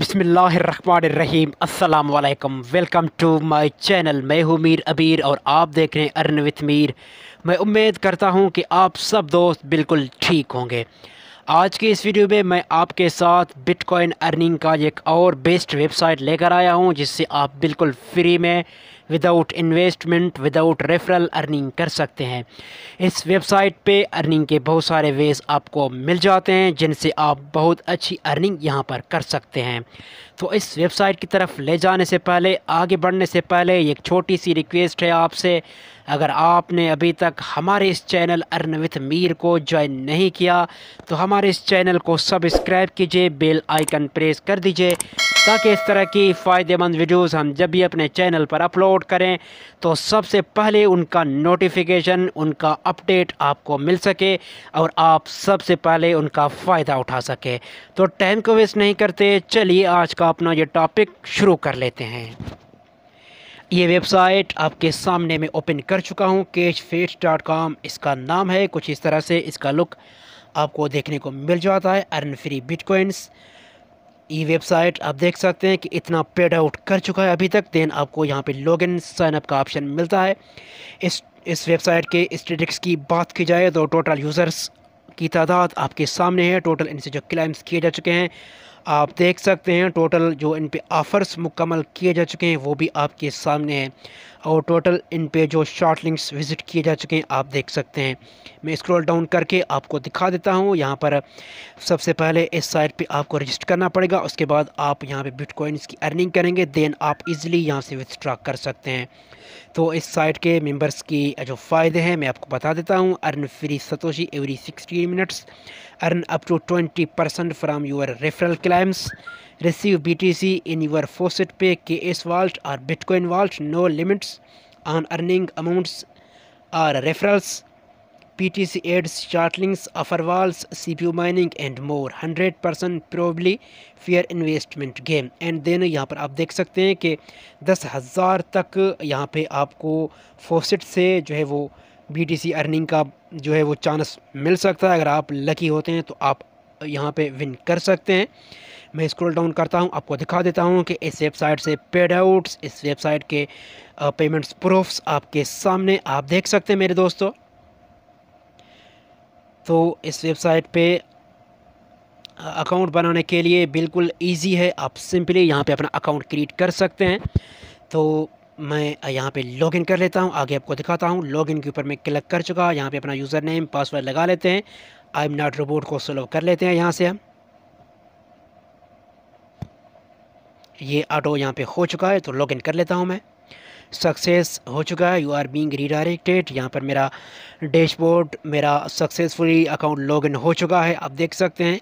अस्सलाम वालेकुम welcome to my channel मैं हूँ मीर अबीर और आप देख रहे हैं अर्नविथ मीर मैं उम्मीद करता हूँ कि आप सब दोस्त बिल्कुल ठीक होंगे आज के इस वीडियो में मैं आपके साथ बिटकॉइन अर्निंग का एक और बेस्ट वेबसाइट लेकर आया हूँ जिससे आप बिल्कुल फ्री में without investment without referral earning कर सकते हैं इस वेबसाइट पे अर्निंग के बहुत सारे वेज आपको मिल जाते हैं जिनसे आप बहुत अच्छी अर्निंग यहाँ पर कर सकते हैं तो इस वेबसाइट की तरफ ले जाने से पहले आगे बढ़ने से पहले एक छोटी सी रिक्वेस्ट है आपसे अगर आपने अभी तक हमारे इस चैनल अर्न विथ मीर को ज्वाइन नहीं किया तो हमारे इस चैनल को सब्सक्राइब कीजिए बेल आइकन प्रेस कर दीजिए ताकि इस तरह की फ़ायदेमंद वीडियोस हम जब भी अपने चैनल पर अपलोड करें तो सबसे पहले उनका नोटिफिकेशन उनका अपडेट आपको मिल सके और आप सबसे पहले उनका फ़ायदा उठा सकें तो टाइम को वेस्ट नहीं करते चलिए आज का अपना ये टॉपिक शुरू कर लेते हैं ये वेबसाइट आपके सामने मैं ओपन कर चुका हूँ केश फेस डॉट कॉम इसका नाम है कुछ इस तरह से इसका लुक आपको देखने को मिल जाता है अर्न फ्री बिटकॉइंस ई वेबसाइट आप देख सकते हैं कि इतना पेड आउट कर चुका है अभी तक देन आपको यहाँ पे लॉग इन साइनअप का ऑप्शन मिलता है इस इस वेबसाइट के स्टेटिक्स की बात की जाए तो टोटल यूज़र्स की तादाद आपके सामने है टोटल इनसे जो क्लेम्स किए जा चुके हैं आप देख सकते हैं टोटल जो इन पर ऑफ़र्स मुकम्मल किए जा चुके हैं वो भी आपके सामने हैं और टोटल इन पे जो शॉर्ट लिंक्स विज़िट किए जा चुके हैं आप देख सकते हैं मैं स्क्रॉल डाउन करके आपको दिखा देता हूँ यहाँ पर सबसे पहले इस साइट पे आपको रजिस्टर करना पड़ेगा उसके बाद आप यहाँ पे बिटकॉइंस की अर्निंग करेंगे देन आप इजीली यहाँ से विथड्रा कर सकते हैं तो इस साइट के मेंबर्स की जो फ़ायदे हैं मैं आपको बता देता हूँ earn free satoshi every sixty minutes earn up to twenty percent from your referral claims receive BTC in your faucet pay KS wallet or Bitcoin wallet no limits on earning amounts or referrals PTC aids shortlings offer walls CPU mining and more 100% probably fair investment game and then यहाँ पर आप देख सकते हैं कि दस हज़ार तक यहाँ पे आपको फोसेट से जो है वो बीटीसी अर्निंग का जो है वो चांस मिल सकता है अगर आप लकी होते हैं तो आप यहाँ पे विन कर सकते हैं मैं स्क्रॉल डाउन करता हूँ आपको दिखा देता हूँ कि इस वेबसाइट से पेड आउट्स इस वेबसाइट के पेमेंट्स प्रूफ्स आपके सामने आप देख सकते हैं मेरे दोस्तों तो इस वेबसाइट पे अकाउंट बनाने के लिए बिल्कुल इजी है आप सिंपली यहाँ पे अपना अकाउंट क्रिएट कर सकते हैं तो मैं यहाँ पे लॉगिन कर लेता हूँ आगे आपको दिखाता हूँ लॉगिन के ऊपर मैं क्लिक कर चुका यहाँ पे अपना यूज़र नेम पासवर्ड लगा लेते हैं आई एम नॉट रोबोट को सोलो कर लेते हैं यहाँ से हम ये ऑटो यहाँ पे हो चुका है तो लॉगिन कर लेता हूँ मैं सक्सेस हो चुका है यू आर बीइंग रीडायरेक्टेड यहाँ पर मेरा डैशबोर्ड मेरा सक्सेसफुली अकाउंट लॉगिन हो चुका है आप देख सकते हैं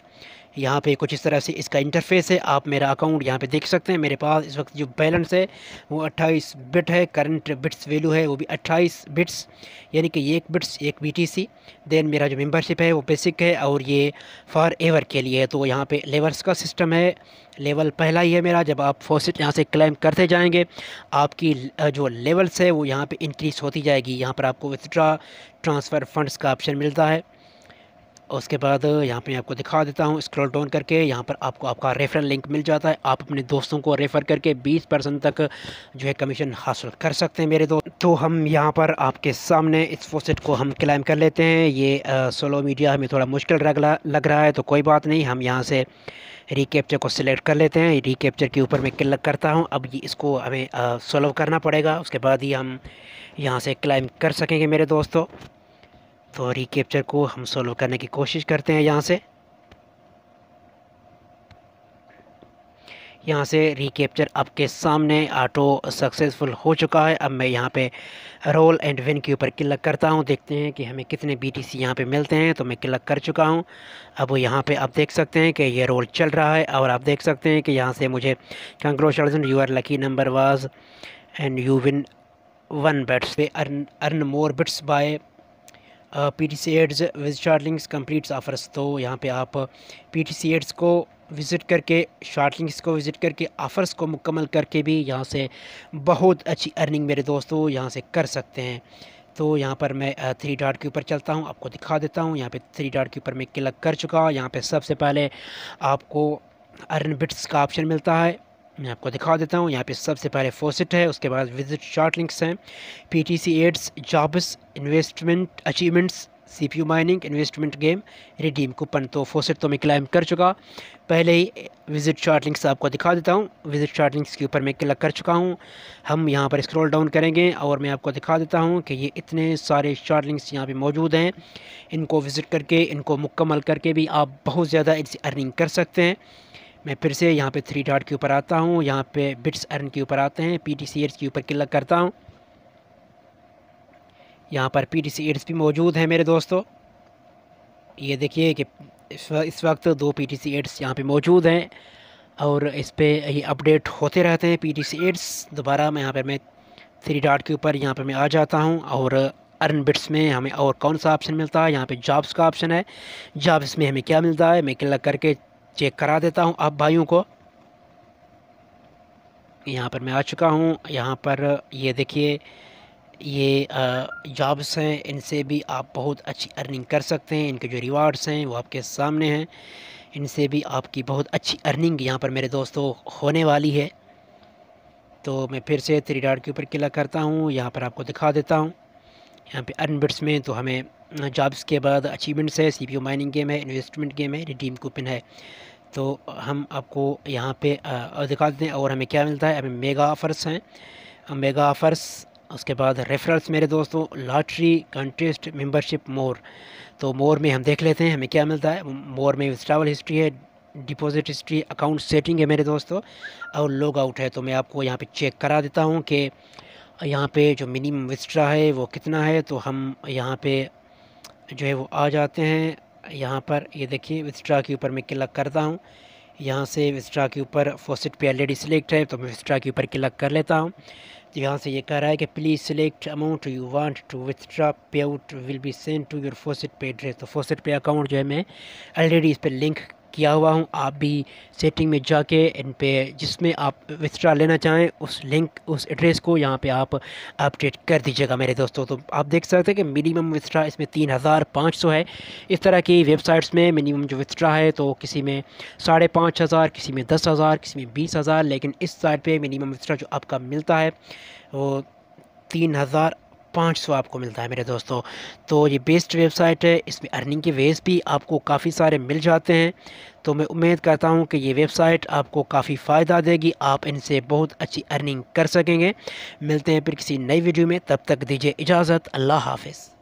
यहाँ पे कुछ इस तरह से इसका इंटरफेस है आप मेरा अकाउंट यहाँ पे देख सकते हैं मेरे पास इस वक्त जो बैलेंस है वो 28 बिट है करंट बिट्स वैल्यू है वो भी 28 बिट्स यानी कि एक बिट्स एक बीटीसी देन मेरा जो मेंबरशिप है वो बेसिक है और ये फॉर एवर के लिए है तो यहाँ पे लेवल्स का सिस्टम है लेवल पहला ही है मेरा जब आप फोसिट यहाँ से क्लेम करते जाएंगे आपकी जो लेवल्स है वो यहाँ पर इंक्रीज़ होती जाएगी यहाँ पर आपको विथड्रा ट्रांसफ़र फंड्स का ऑप्शन मिलता है उसके बाद यहाँ पे आपको दिखा देता हूँ स्क्रॉल डाउन करके यहाँ पर आपको आपका रेफरल लिंक मिल जाता है आप अपने दोस्तों को रेफ़र करके 20 परसेंट तक जो है कमीशन हासिल कर सकते हैं मेरे दोस्त तो हम यहाँ पर आपके सामने इस फोसेट को हम क्लाइम कर लेते हैं ये सोलो मीडिया हमें थोड़ा मुश्किल लग रहा है तो कोई बात नहीं हम यहाँ से रिकेप्चर को सिलेक्ट कर लेते हैं रिकेप्चर के ऊपर मैं क्लिक करता हूँ अब ये इसको हमें सोल्व करना पड़ेगा उसके बाद ही हम यहाँ से क्लाइम कर सकेंगे मेरे दोस्तों तो रिकेप्चर को हम सोलो करने की कोशिश करते हैं यहाँ से यहाँ से रिकेप्चर आपके सामने ऑटो सक्सेसफुल हो चुका है अब मैं यहाँ पे रोल एंड विन के ऊपर क्लिक करता हूँ देखते हैं कि हमें कितने बी टी सी यहाँ पर मिलते हैं तो मैं क्लिक कर चुका हूँ अब यहाँ पे आप देख सकते हैं कि ये रोल चल रहा है और आप देख सकते हैं कि यहाँ से मुझे congratulation you are lucky number was and you win one bits earn earn more bits by P T C ads visit short completes offers तो यहाँ पे आप पी टी सी एड्स को विज़िट करके शार्ट लिंक्स को visit करके offers को मुकम्मल करके भी यहाँ से बहुत अच्छी अर्निंग मेरे दोस्तों यहाँ से कर सकते हैं तो यहाँ पर मैं थ्री डॉट के ऊपर चलता हूँ आपको दिखा देता हूँ यहाँ पे थ्री डॉट के ऊपर मैं क्लिक कर चुका हूँ यहाँ पे सबसे पहले आपको अर्न बिट्स का ऑप्शन मिलता है मैं आपको दिखा देता हूँ यहाँ पे सबसे पहले फोसिट है उसके बाद विजिट चार्ट लिंक्स हैं PTC ads jobs investment achievements CPU mining investment game redeem coupon तो फोसिट तो मैं क्लाइम कर चुका पहले ही विजिट चार्ट लिंक्स आपको दिखा देता हूँ विजिट चार्ट लिंक्स के ऊपर मैं क्लिक कर चुका हूँ हम यहाँ पर स्क्रॉल डाउन करेंगे और मैं आपको दिखा देता हूँ कि ये इतने सारे शार्ट लिंक्स यहाँ पर मौजूद हैं इनको विज़िट करके इनको मुकम्मल करके भी आप बहुत ज़्यादा इनसे अर्निंग कर सकते हैं मैं फिर से यहाँ पे थ्री डॉट के ऊपर आता हूँ यहाँ पे बिट्स अर्न के ऊपर आते हैं पी टी सी एड्स के ऊपर क्लिक करता हूँ यहाँ पर पी टी सी एड्स भी मौजूद हैं मेरे दोस्तों ये देखिए कि इस वक्त दो पी टी सी एड्स यहाँ पर मौजूद हैं और इस पर ये अपडेट होते रहते हैं पी टी सी एड्स दोबारा मैं यहाँ पर मैं थ्री डॉट के ऊपर यहाँ पर मैं आ जाता हूँ और अर्न बिट्स में हमें और कौन सा ऑप्शन मिलता है यहाँ पे जॉब्स का ऑप्शन है जॉब्स में हमें क्या मिलता है मैं क्लिक करके चेक करा देता हूँ आप भाइयों को यहाँ पर मैं आ चुका हूँ यहाँ पर ये देखिए ये जॉब्स हैं इनसे भी आप बहुत अच्छी अर्निंग कर सकते हैं इनके जो रिवार्ड्स हैं वो आपके सामने हैं इनसे भी आपकी बहुत अच्छी अर्निंग यहाँ पर मेरे दोस्तों होने वाली है तो मैं फिर से थ्री डाट के ऊपर क्लिक करता हूँ यहाँ पर आपको दिखा देता हूँ यहाँ पे अर्न बिट्स में तो हमें जॉब्स के बाद अचीवमेंट्स है सी माइनिंग गेम है इन्वेस्टमेंट गेम है रिडीम कूपन है तो हम आपको यहाँ पे दिखा देते हैं और हमें क्या मिलता है हमें मेगा ऑफ़र्स हैं मेगा ऑफ़र्स उसके बाद रेफरल्स मेरे दोस्तों लॉटरी कंटेस्ट मेंबरशिप मोर तो मोर में हम देख लेते हैं हमें क्या मिलता है मोर में ट्रैवल हिस्ट्री है डिपॉजिट हिस्ट्री अकाउंट सेटिंग है मेरे दोस्तों और लॉग आउट है तो मैं आपको यहाँ पे चेक करा देता हूँ कि यहाँ पे जो मिनिमम विस्ट्रा है वो कितना है तो हम यहाँ पे जो है वो आ जाते हैं यहाँ पर ये देखिए विस्ट्रा के ऊपर मैं क्लिक करता हूँ यहाँ से विस्ट्रा के ऊपर फोसिट पे ऑलरेडी सिलेक्ट है तो मैं विस्ट्रा के ऊपर क्लिक कर लेता हूँ तो यहाँ से ये कह रहा है कि please select amount you want to withdraw pay out will be send to your faucet pay address तो फोसिट पे अकाउंट जो है मैं ऑलरेडी इस पर लिंक किया हुआ हूँ आप भी सेटिंग में जाके इन पे जिसमें आप विस्ट्रा लेना चाहें उस लिंक उस एड्रेस को यहाँ पे आप अपडेट कर दीजिएगा मेरे दोस्तों तो आप देख सकते हैं कि मिनिमम विस्ट्रा इसमें तीन हज़ार पाँच सौ है इस तरह की वेबसाइट्स में मिनिमम जो विस्ट्रा है तो किसी में साढ़े पाँच हज़ार किसी में दस हज़ार किसी में बीस हज़ार लेकिन इस साइट पर मिनिमम विस्ट्रा जो आपका मिलता है वो तीन हज़ार पाँच सौ आपको मिलता है मेरे दोस्तों तो ये बेस्ट वेबसाइट है इसमें अर्निंग के वेज भी आपको काफ़ी सारे मिल जाते हैं तो मैं उम्मीद करता हूँ कि ये वेबसाइट आपको काफ़ी फ़ायदा देगी आप इनसे बहुत अच्छी अर्निंग कर सकेंगे मिलते हैं फिर किसी नई वीडियो में तब तक दीजिए इजाज़त अल्लाह हाफिज़